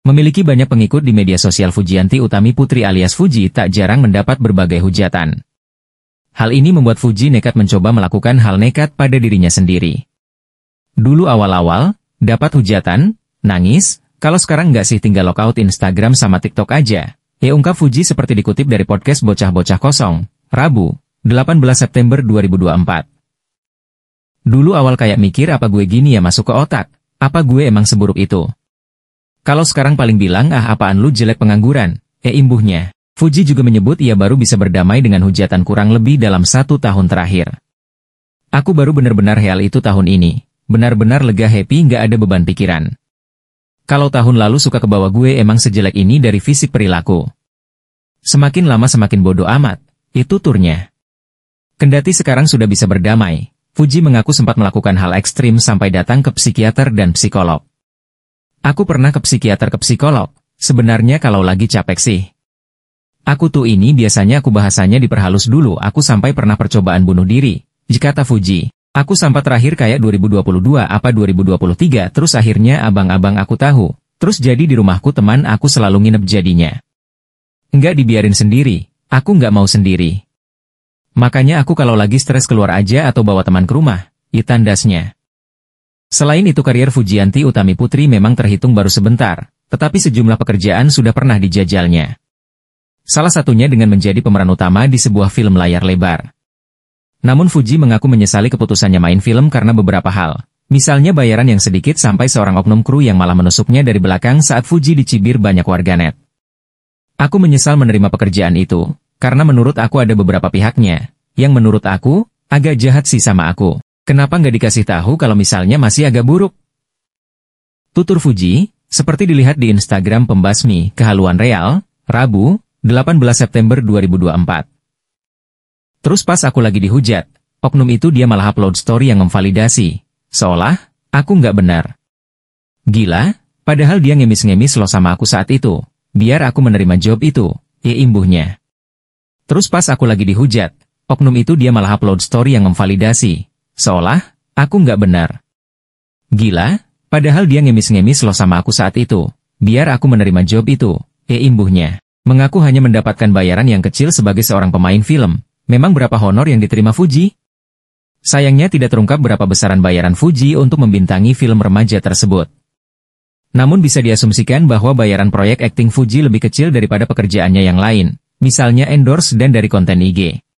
Memiliki banyak pengikut di media sosial Fujianti Utami Putri alias Fuji tak jarang mendapat berbagai hujatan. Hal ini membuat Fuji nekat mencoba melakukan hal nekat pada dirinya sendiri. Dulu awal-awal, dapat hujatan, nangis, kalau sekarang nggak sih tinggal lockout Instagram sama TikTok aja. Ya ungkap Fuji seperti dikutip dari podcast Bocah-Bocah Kosong, Rabu, 18 September 2024. Dulu awal kayak mikir apa gue gini ya masuk ke otak, apa gue emang seburuk itu. Kalau sekarang paling bilang ah apaan lu jelek pengangguran, eh imbuhnya. Fuji juga menyebut ia baru bisa berdamai dengan hujatan kurang lebih dalam satu tahun terakhir. Aku baru benar-benar heal itu tahun ini. Benar-benar lega happy nggak ada beban pikiran. Kalau tahun lalu suka kebawa gue emang sejelek ini dari fisik perilaku. Semakin lama semakin bodoh amat, itu turnya. Kendati sekarang sudah bisa berdamai, Fuji mengaku sempat melakukan hal ekstrim sampai datang ke psikiater dan psikolog. Aku pernah ke psikiater ke psikolog. Sebenarnya kalau lagi capek sih. Aku tuh ini biasanya aku bahasanya diperhalus dulu. Aku sampai pernah percobaan bunuh diri. Jika Fuji. Aku sampai terakhir kayak 2022 apa 2023 terus akhirnya abang-abang aku tahu. Terus jadi di rumahku teman aku selalu nginep jadinya. Nggak dibiarin sendiri. Aku nggak mau sendiri. Makanya aku kalau lagi stres keluar aja atau bawa teman ke rumah. Itandasnya. Selain itu karier Fujianti Utami Putri memang terhitung baru sebentar, tetapi sejumlah pekerjaan sudah pernah dijajalnya. Salah satunya dengan menjadi pemeran utama di sebuah film layar lebar. Namun Fuji mengaku menyesali keputusannya main film karena beberapa hal, misalnya bayaran yang sedikit sampai seorang oknum kru yang malah menusuknya dari belakang saat Fuji dicibir banyak warganet. Aku menyesal menerima pekerjaan itu, karena menurut aku ada beberapa pihaknya, yang menurut aku, agak jahat sih sama aku. Kenapa nggak dikasih tahu kalau misalnya masih agak buruk? Tutur Fuji, seperti dilihat di Instagram pembasmi kehaluan real, Rabu, 18 September 2024. Terus pas aku lagi dihujat, oknum itu dia malah upload story yang memvalidasi, seolah, aku nggak benar. Gila, padahal dia ngemis-ngemis lo sama aku saat itu, biar aku menerima job itu, ya imbuhnya. Terus pas aku lagi dihujat, oknum itu dia malah upload story yang memvalidasi, Seolah, aku nggak benar. Gila, padahal dia ngemis-ngemis loh sama aku saat itu. Biar aku menerima job itu, eh imbuhnya. Mengaku hanya mendapatkan bayaran yang kecil sebagai seorang pemain film. Memang berapa honor yang diterima Fuji? Sayangnya tidak terungkap berapa besaran bayaran Fuji untuk membintangi film remaja tersebut. Namun bisa diasumsikan bahwa bayaran proyek akting Fuji lebih kecil daripada pekerjaannya yang lain, misalnya endorse dan dari konten IG.